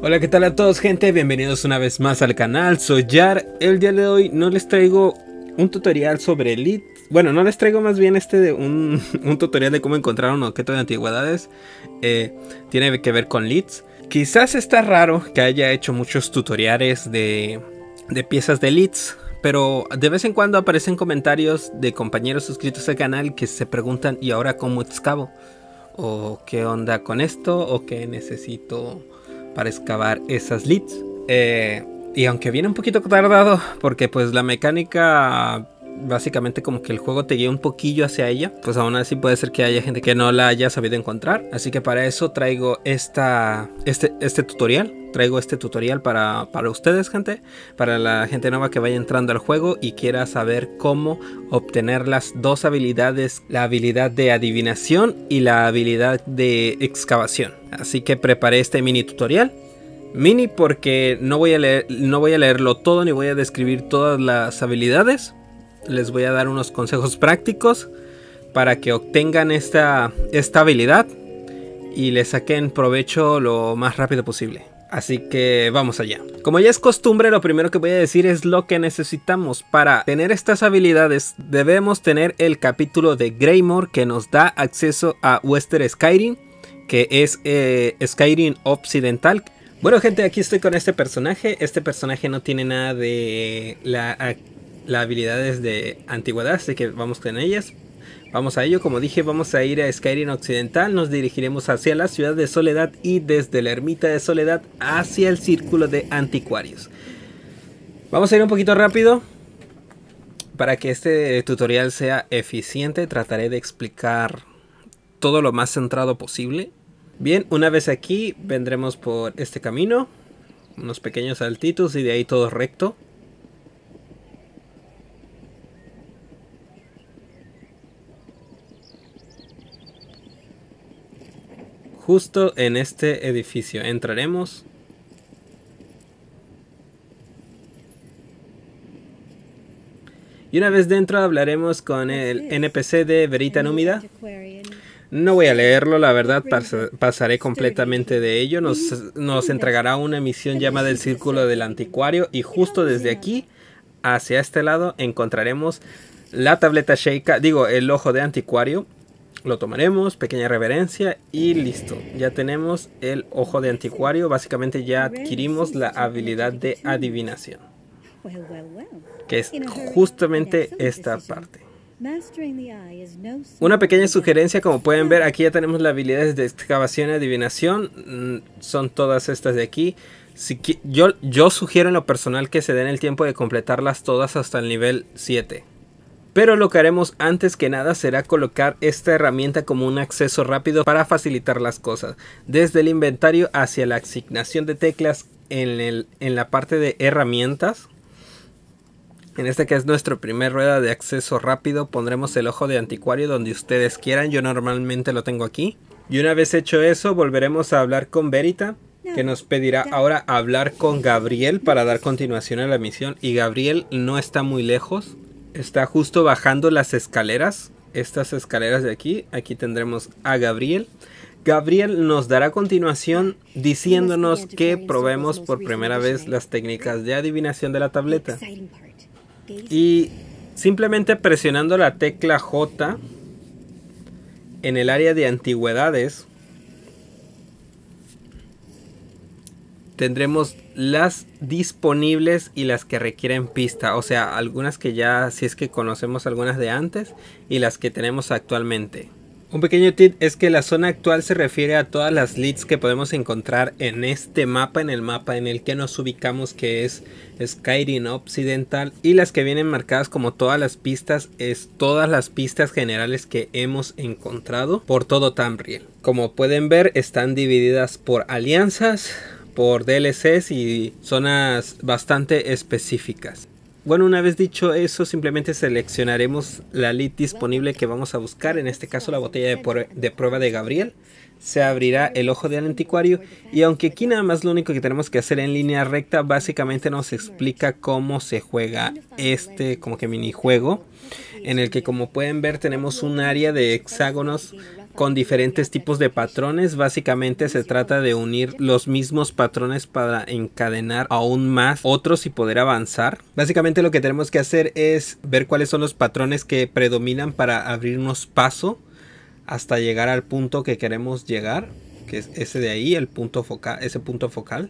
Hola, ¿qué tal a todos gente? Bienvenidos una vez más al canal, soy Yar. El día de hoy no les traigo un tutorial sobre leads, Bueno, no les traigo más bien este de un, tutorial de cómo encontrar un objeto de antigüedades. Eh, tiene que ver con leads. Quizás está raro que haya hecho muchos tutoriales de, de piezas de leads. Pero de vez en cuando aparecen comentarios de compañeros suscritos al canal que se preguntan ¿y ahora cómo excavo? ¿O qué onda con esto? ¿O qué necesito? para excavar esas leads. Eh, y aunque viene un poquito tardado, porque pues la mecánica básicamente como que el juego te guía un poquillo hacia ella, pues aún así puede ser que haya gente que no la haya sabido encontrar. Así que para eso traigo esta, este, este tutorial traigo este tutorial para, para, ustedes gente, para la gente nueva que vaya entrando al juego y quiera saber cómo obtener las dos habilidades, la habilidad de adivinación y la habilidad de excavación. Así que preparé este mini tutorial. Mini porque no voy a leer, no voy a leerlo todo ni voy a describir todas las habilidades, les voy a dar unos consejos prácticos para que obtengan esta, estabilidad habilidad y le saquen provecho lo más rápido posible. Así que vamos allá. Como ya es costumbre, lo primero que voy a decir es lo que necesitamos. Para tener estas habilidades debemos tener el capítulo de Greymore que nos da acceso a Western Skyrim, que es eh, Skyrim Occidental. Bueno gente, aquí estoy con este personaje. Este personaje no tiene nada de la las habilidades de antigüedad, así que vamos con ellas. Vamos a ello, como dije, vamos a ir a Skyrim Occidental, nos dirigiremos hacia la ciudad de Soledad y desde la ermita de Soledad hacia el círculo de anticuarios. Vamos a ir un poquito rápido. Para que este tutorial sea eficiente, trataré de explicar todo lo más centrado posible. Bien, una vez aquí, vendremos por este camino, unos pequeños saltitos y de ahí todo recto. justo en este edificio. Entraremos. Y una vez dentro hablaremos con el NPC de Verita Númida. No voy a leerlo, la verdad, pasaré completamente de ello. Nos, nos entregará una misión llamada el Círculo del Anticuario y justo desde aquí, hacia este lado, encontraremos la tableta Sheikah, digo, el ojo de anticuario lo tomaremos, pequeña reverencia y listo. Ya tenemos el ojo de anticuario, básicamente ya adquirimos la habilidad de adivinación, que es justamente esta parte. Una pequeña sugerencia, como pueden ver, aquí ya tenemos las habilidades de excavación y adivinación, mm, son todas estas de aquí. yo, yo sugiero en lo personal que se den el tiempo de completarlas todas hasta el nivel 7. Pero lo que haremos antes que nada será colocar esta herramienta como un acceso rápido para facilitar las cosas, desde el inventario hacia la asignación de teclas en, el, en la parte de herramientas. En esta que es nuestra primer rueda de acceso rápido pondremos el ojo de anticuario donde ustedes quieran, yo normalmente lo tengo aquí. Y una vez hecho eso volveremos a hablar con Verita que nos pedirá ahora hablar con Gabriel para dar continuación a la misión y Gabriel no está muy lejos está justo bajando las escaleras. Estas escaleras de aquí. Aquí tendremos a Gabriel. Gabriel nos dará continuación ah, diciéndonos que probemos por primera vez las técnicas de adivinación de la tableta. Y simplemente presionando la tecla J en el área de antigüedades tendremos las disponibles y las que requieren pista, o sea, algunas que ya si es que conocemos algunas de antes y las que tenemos actualmente. Un pequeño tip es que la zona actual se refiere a todas las leads que podemos encontrar en este mapa, en el mapa en el que nos ubicamos que es Skyrim Occidental y las que vienen marcadas como todas las pistas es todas las pistas generales que hemos encontrado por todo Tamriel. Como pueden ver están divididas por alianzas, por DLCs y zonas bastante específicas. Bueno, una vez dicho eso, simplemente seleccionaremos la lead disponible que vamos a buscar, en este caso la botella de, prueba de Gabriel. Se abrirá el ojo del anticuario y aunque aquí nada más lo único que tenemos que hacer en línea recta, básicamente nos explica cómo se juega este como que minijuego, en el que como pueden ver tenemos un área de hexágonos con diferentes tipos de patrones. Básicamente se trata de unir los mismos patrones para encadenar aún más otros y poder avanzar. Básicamente lo que tenemos que hacer es ver cuáles son los patrones que predominan para abrirnos paso hasta llegar al punto que queremos llegar, que es ese de ahí, el punto focal, ese punto focal.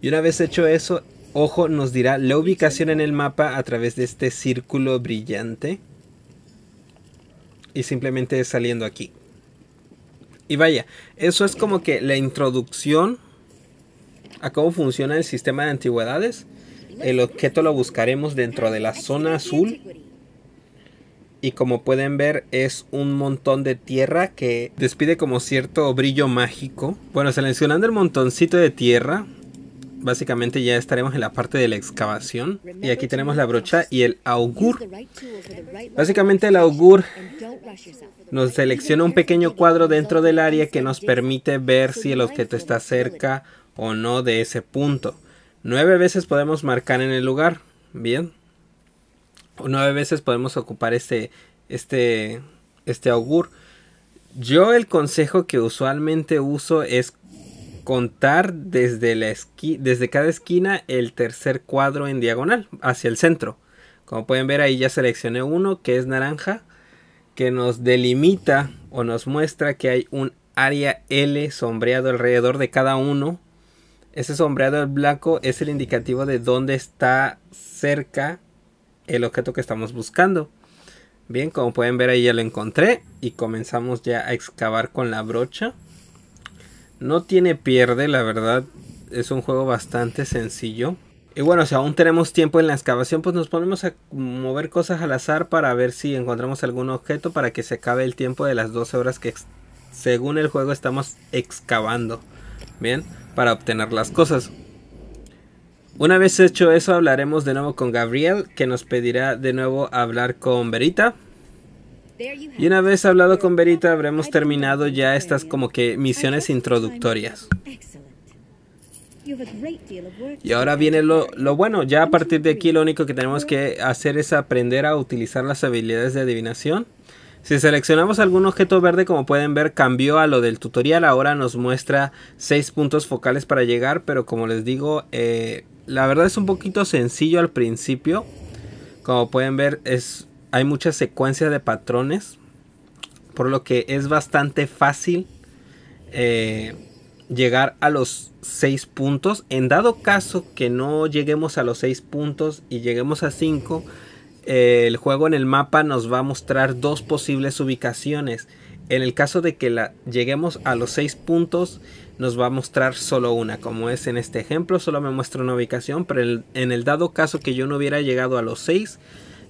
Y una vez hecho eso, ojo nos dirá la ubicación en el mapa a través de este círculo brillante. Y simplemente saliendo aquí. Y vaya, eso es como que la introducción a cómo funciona el sistema de antigüedades. El objeto lo buscaremos dentro de la zona azul. Y como pueden ver es un montón de tierra que despide como cierto brillo mágico. Bueno, seleccionando el montoncito de tierra Básicamente ya estaremos en la parte de la excavación. Y aquí tenemos la brocha y el augur. Básicamente el augur nos selecciona un pequeño cuadro dentro del área que nos permite ver si el objeto está cerca o no de ese punto. Nueve veces podemos marcar en el lugar. Bien. O nueve veces podemos ocupar este, este, este augur. Yo el consejo que usualmente uso es contar desde, la desde cada esquina el tercer cuadro en diagonal hacia el centro. Como pueden ver ahí ya seleccioné uno que es naranja, que nos delimita o nos muestra que hay un área L sombreado alrededor de cada uno. Ese sombreado blanco es el indicativo de dónde está cerca el objeto que estamos buscando. Bien, como pueden ver ahí ya lo encontré y comenzamos ya a excavar con la brocha. No tiene pierde, la verdad. Es un juego bastante sencillo. Y bueno, si aún tenemos tiempo en la excavación, pues nos ponemos a mover cosas al azar para ver si encontramos algún objeto para que se acabe el tiempo de las 12 horas que según el juego estamos excavando. Bien, para obtener las cosas. Una vez hecho eso, hablaremos de nuevo con Gabriel, que nos pedirá de nuevo hablar con Verita. Y una vez hablado con Verita habremos terminado ya estas como que misiones introductorias. Y ahora viene lo, bueno, ya a partir de aquí lo único que tenemos que hacer es aprender a utilizar las habilidades de adivinación. Si seleccionamos algún objeto verde, como pueden ver, cambió a lo del tutorial. Ahora nos muestra 6 puntos focales para llegar, pero como les digo, eh, la verdad es un poquito sencillo al principio. Como pueden ver, es hay mucha secuencia de patrones, por lo que es bastante fácil eh, llegar a los 6 puntos. En dado caso que no lleguemos a los 6 puntos y lleguemos a 5, eh, el juego en el mapa nos va a mostrar dos posibles ubicaciones. En el caso de que lleguemos a los 6 puntos, nos va a mostrar solo una. Como es en este ejemplo, solo me muestra una ubicación, pero en el dado caso que yo no hubiera llegado a los 6,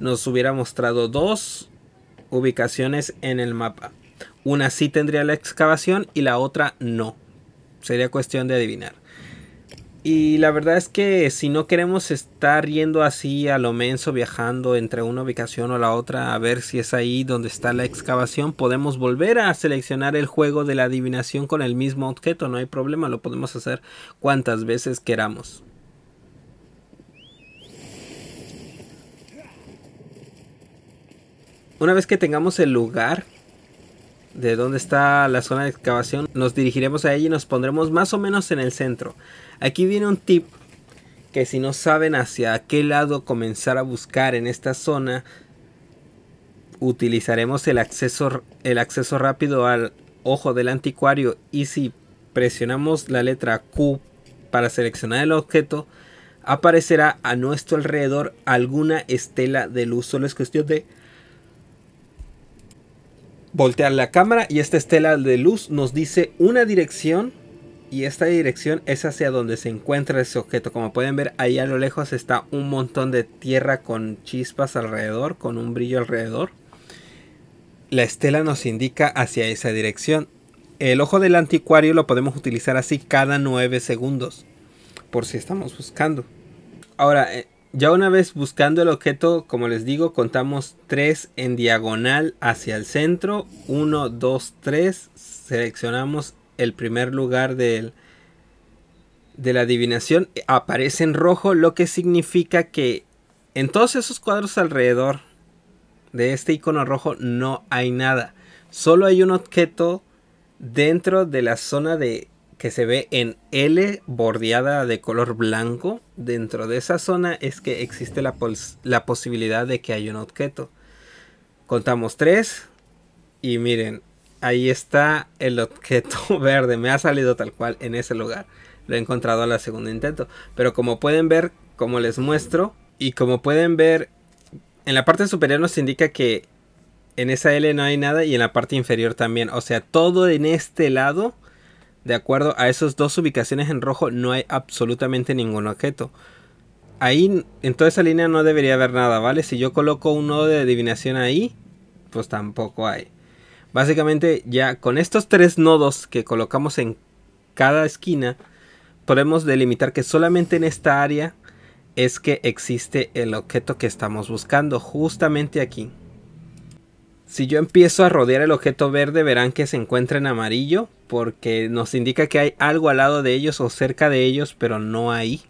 nos hubiera mostrado dos ubicaciones en el mapa. Una sí tendría la excavación y la otra no. Sería cuestión de adivinar. Y la verdad es que si no queremos estar yendo así a lo menso, viajando entre una ubicación o la otra a ver si es ahí donde está la excavación, podemos volver a seleccionar el juego de la adivinación con el mismo objeto, no hay problema, lo podemos hacer cuantas veces queramos. Una vez que tengamos el lugar de donde está la zona de excavación, nos dirigiremos a ella y nos pondremos más o menos en el centro. Aquí viene un tip que si no saben hacia qué lado comenzar a buscar en esta zona, utilizaremos el acceso, el acceso rápido al ojo del anticuario y si presionamos la letra Q para seleccionar el objeto, aparecerá a nuestro alrededor alguna estela de luz. Solo es cuestión de voltear la cámara y esta estela de luz nos dice una dirección y esta dirección es hacia donde se encuentra ese objeto. Como pueden ver, ahí a lo lejos está un montón de tierra con chispas alrededor, con un brillo alrededor. La estela nos indica hacia esa dirección. El ojo del anticuario lo podemos utilizar así cada 9 segundos, por si estamos buscando. Ahora, eh, ya una vez buscando el objeto, como les digo, contamos 3 en diagonal hacia el centro. 1, 2, 3. Seleccionamos el primer lugar de la adivinación. Aparece en rojo, lo que significa que en todos esos cuadros alrededor de este icono rojo no hay nada. Solo hay un objeto dentro de la zona de que se ve en L bordeada de color blanco, dentro de esa zona es que existe la, posibilidad de que haya un objeto. Contamos tres. y miren, ahí está el objeto verde, me ha salido tal cual en ese lugar. Lo he encontrado al segundo intento, pero como pueden ver, como les muestro, y como pueden ver, en la parte superior nos indica que en esa L no hay nada y en la parte inferior también. O sea, todo en este lado de acuerdo a esas dos ubicaciones en rojo no hay absolutamente ningún objeto. Ahí, en toda esa línea no debería haber nada, ¿vale? Si yo coloco un nodo de adivinación ahí, pues tampoco hay. Básicamente ya con estos tres nodos que colocamos en cada esquina, podemos delimitar que solamente en esta área es que existe el objeto que estamos buscando, justamente aquí. Si yo empiezo a rodear el objeto verde, verán que se encuentra en amarillo, porque nos indica que hay algo al lado de ellos o cerca de ellos, pero no ahí.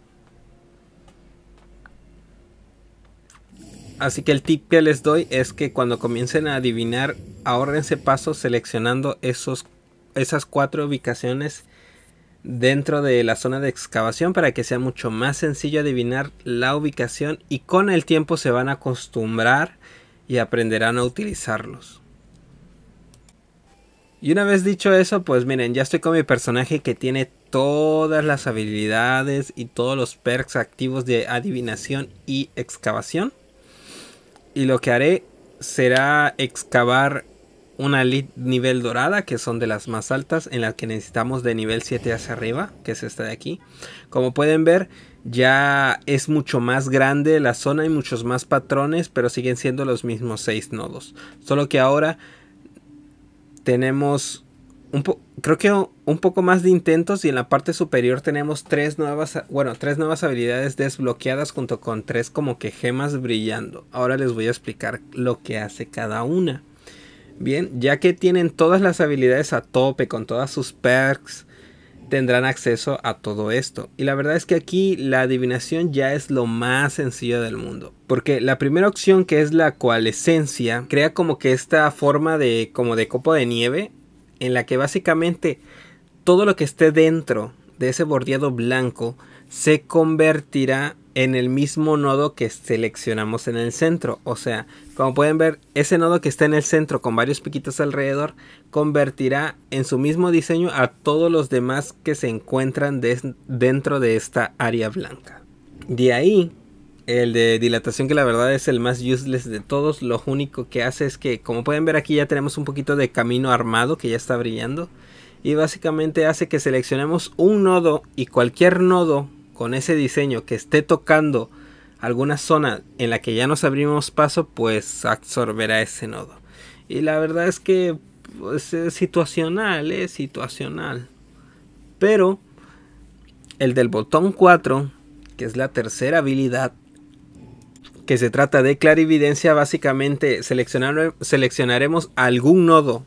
Así que el tip que les doy es que cuando comiencen a adivinar, ahorrense pasos seleccionando esos, esas cuatro ubicaciones dentro de la zona de excavación para que sea mucho más sencillo adivinar la ubicación y con el tiempo se van a acostumbrar y aprenderán a utilizarlos. Y una vez dicho eso, pues miren, ya estoy con mi personaje que tiene todas las habilidades y todos los perks activos de adivinación y excavación. Y lo que haré será excavar una lit nivel dorada, que son de las más altas, en la que necesitamos de nivel 7 hacia arriba, que es esta de aquí. Como pueden ver, ya es mucho más grande la zona y muchos más patrones, pero siguen siendo los mismos 6 nodos. Solo que ahora tenemos un creo que un poco más de intentos y en la parte superior tenemos tres nuevas, bueno, tres nuevas habilidades desbloqueadas junto con tres como que gemas brillando. Ahora les voy a explicar lo que hace cada una. Bien, ya que tienen todas las habilidades a tope con todas sus perks, tendrán acceso a todo esto. Y la verdad es que aquí la adivinación ya es lo más sencillo del mundo. Porque la primera opción que es la coalescencia crea como que esta forma de como de copo de nieve en la que básicamente todo lo que esté dentro de ese bordeado blanco se convertirá en el mismo nodo que seleccionamos en el centro. O sea, como pueden ver, ese nodo que está en el centro con varios piquitos alrededor convertirá en su mismo diseño a todos los demás que se encuentran dentro de esta área blanca. De ahí, el de dilatación que la verdad es el más useless de todos, lo único que hace es que, como pueden ver aquí ya tenemos un poquito de camino armado que ya está brillando. Y básicamente hace que seleccionemos un nodo y cualquier nodo con ese diseño que esté tocando alguna zona en la que ya nos abrimos paso, pues absorberá ese nodo. Y la verdad es que pues, es situacional, es situacional. Pero el del botón 4, que es la tercera habilidad, que se trata de clarividencia, básicamente seleccionaremos algún nodo,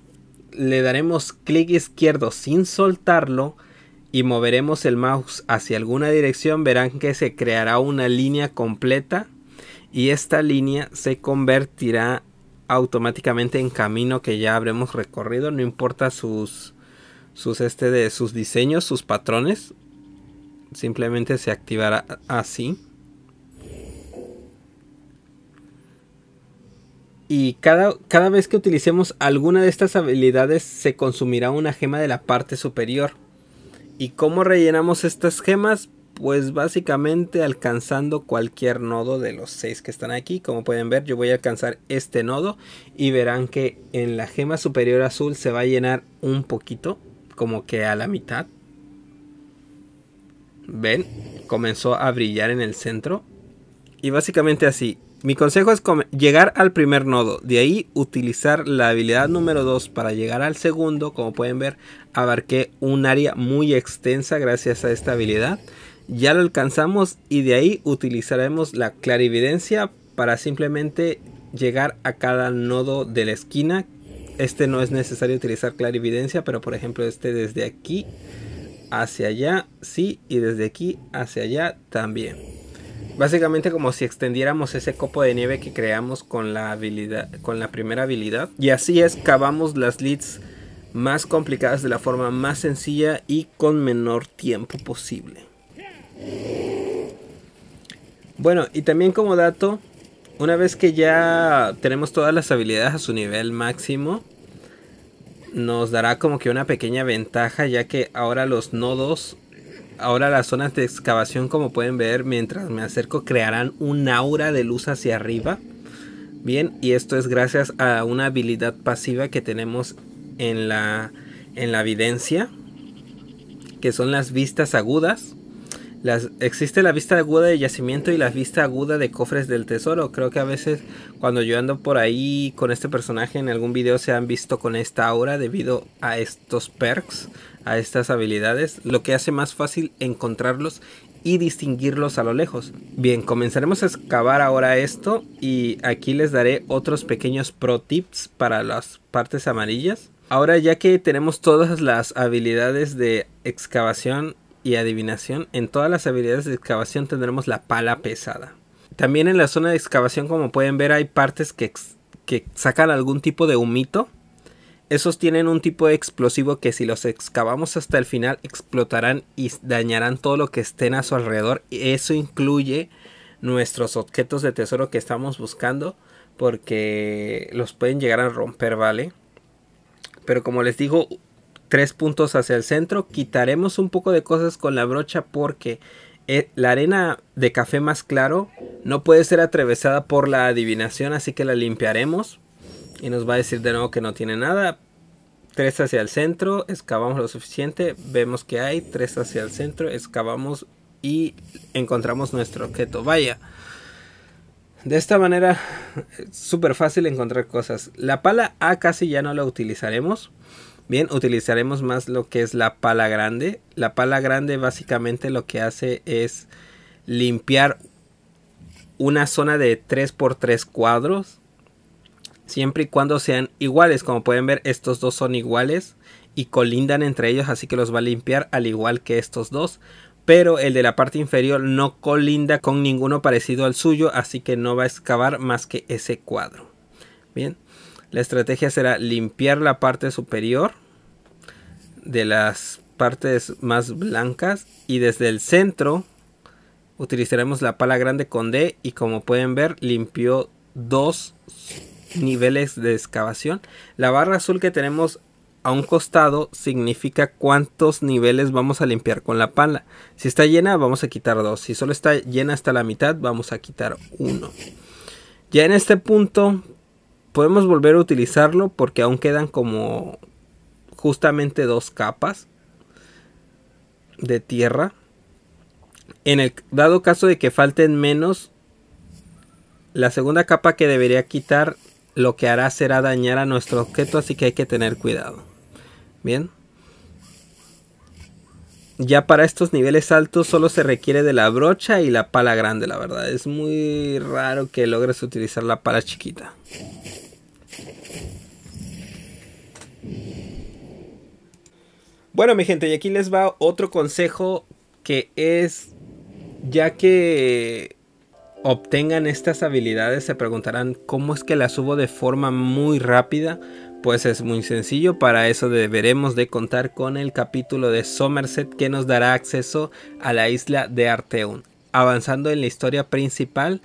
le daremos clic izquierdo sin soltarlo y moveremos el mouse hacia alguna dirección, verán que se creará una línea completa y esta línea se convertirá automáticamente en camino que ya habremos recorrido, no importa sus sus este de sus diseños, sus patrones, simplemente se activará así. Y cada, cada vez que utilicemos alguna de estas habilidades se consumirá una gema de la parte superior. ¿Y cómo rellenamos estas gemas? Pues básicamente alcanzando cualquier nodo de los seis que están aquí. Como pueden ver, yo voy a alcanzar este nodo y verán que en la gema superior azul se va a llenar un poquito, como que a la mitad. ¿Ven? Comenzó a brillar en el centro. Y básicamente así, mi consejo es llegar al primer nodo, de ahí utilizar la habilidad número 2 para llegar al segundo. Como pueden ver, abarqué un área muy extensa gracias a esta habilidad. Ya lo alcanzamos y de ahí utilizaremos la clarividencia para simplemente llegar a cada nodo de la esquina. Este no es necesario utilizar clarividencia, pero por ejemplo este desde aquí hacia allá, sí, y desde aquí hacia allá también. Básicamente como si extendiéramos ese copo de nieve que creamos con la habilidad, con la primera habilidad. Y así excavamos las leads más complicadas de la forma más sencilla y con menor tiempo posible. Bueno, y también como dato, una vez que ya tenemos todas las habilidades a su nivel máximo, nos dará como que una pequeña ventaja ya que ahora los nodos Ahora las zonas de excavación, como pueden ver, mientras me acerco, crearán un aura de luz hacia arriba. Bien, y esto es gracias a una habilidad pasiva que tenemos en la, en la evidencia, que son las vistas agudas. existe la vista aguda de yacimiento y la vista aguda de cofres del tesoro. Creo que a veces cuando yo ando por ahí con este personaje en algún video se han visto con esta aura debido a estos perks a estas habilidades, lo que hace más fácil encontrarlos y distinguirlos a lo lejos. Bien, comenzaremos a excavar ahora esto y aquí les daré otros pequeños pro tips para las partes amarillas. Ahora ya que tenemos todas las habilidades de excavación y adivinación, en todas las habilidades de excavación tendremos la pala pesada. También en la zona de excavación como pueden ver hay partes que, que sacan algún tipo de humito esos tienen un tipo de explosivo que si los excavamos hasta el final explotarán y dañarán todo lo que estén a su alrededor. Eso incluye nuestros objetos de tesoro que estamos buscando porque los pueden llegar a romper, ¿vale? Pero como les digo, tres puntos hacia el centro. Quitaremos un poco de cosas con la brocha porque eh, la arena de café más claro no puede ser atravesada por la adivinación, así que la limpiaremos. Y nos va a decir de nuevo que no tiene nada. Tres hacia el centro, excavamos lo suficiente, vemos que hay. Tres hacia el centro, excavamos y encontramos nuestro objeto. Vaya. De esta manera, súper fácil encontrar cosas. La pala A casi ya no la utilizaremos. Bien, utilizaremos más lo que es la pala grande. La pala grande básicamente lo que hace es limpiar una zona de 3x3 cuadros siempre y cuando sean iguales. Como pueden ver, estos dos son iguales y colindan entre ellos, así que los va a limpiar al igual que estos dos. Pero el de la parte inferior no colinda con ninguno parecido al suyo, así que no va a excavar más que ese cuadro. Bien, la estrategia será limpiar la parte superior de las partes más blancas y desde el centro utilizaremos la pala grande con D y como pueden ver limpió dos niveles de excavación. La barra azul que tenemos a un costado significa cuántos niveles vamos a limpiar con la pala. Si está llena vamos a quitar dos. Si solo está llena hasta la mitad vamos a quitar uno. Ya en este punto podemos volver a utilizarlo porque aún quedan como justamente dos capas de tierra. En el dado caso de que falten menos, la segunda capa que debería quitar lo que hará será dañar a nuestro objeto, así que hay que tener cuidado. Bien. Ya para estos niveles altos solo se requiere de la brocha y la pala grande, la verdad. Es muy raro que logres utilizar la pala chiquita. Bueno, mi gente, y aquí les va otro consejo que es, ya que obtengan estas habilidades se preguntarán cómo es que las subo de forma muy rápida. Pues es muy sencillo, para eso deberemos de contar con el capítulo de Somerset que nos dará acceso a la isla de Arteum. avanzando en la historia principal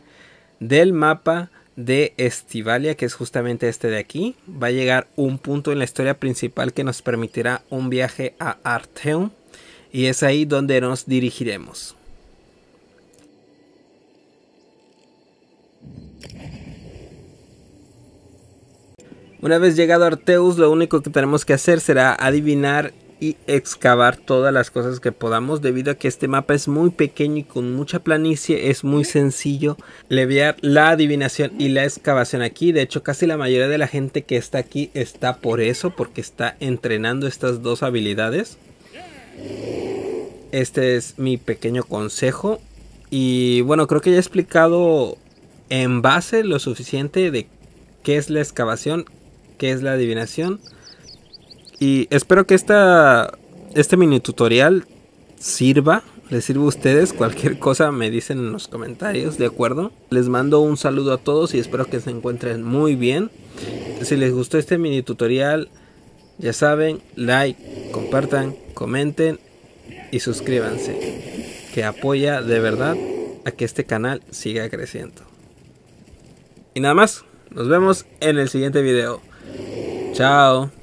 del mapa de Estivalia, que es justamente este de aquí. Va a llegar un punto en la historia principal que nos permitirá un viaje a Arteon y es ahí donde nos dirigiremos. Una vez llegado Arteus, lo único que tenemos que hacer será adivinar y excavar todas las cosas que podamos debido a que este mapa es muy pequeño y con mucha planicie es muy sencillo leviar la adivinación y la excavación aquí de hecho casi la mayoría de la gente que está aquí está por eso porque está entrenando estas dos habilidades este es mi pequeño consejo y bueno creo que ya he explicado en base lo suficiente de qué es la excavación, qué es la adivinación. Y espero que esta, este mini tutorial sirva, les sirva a ustedes. Cualquier cosa me dicen en los comentarios, ¿de acuerdo? Les mando un saludo a todos y espero que se encuentren muy bien. Si les gustó este mini tutorial, ya saben, like, compartan, comenten y suscríbanse. Que apoya de verdad a que este canal siga creciendo. Y nada más, nos vemos en el siguiente video. Chao.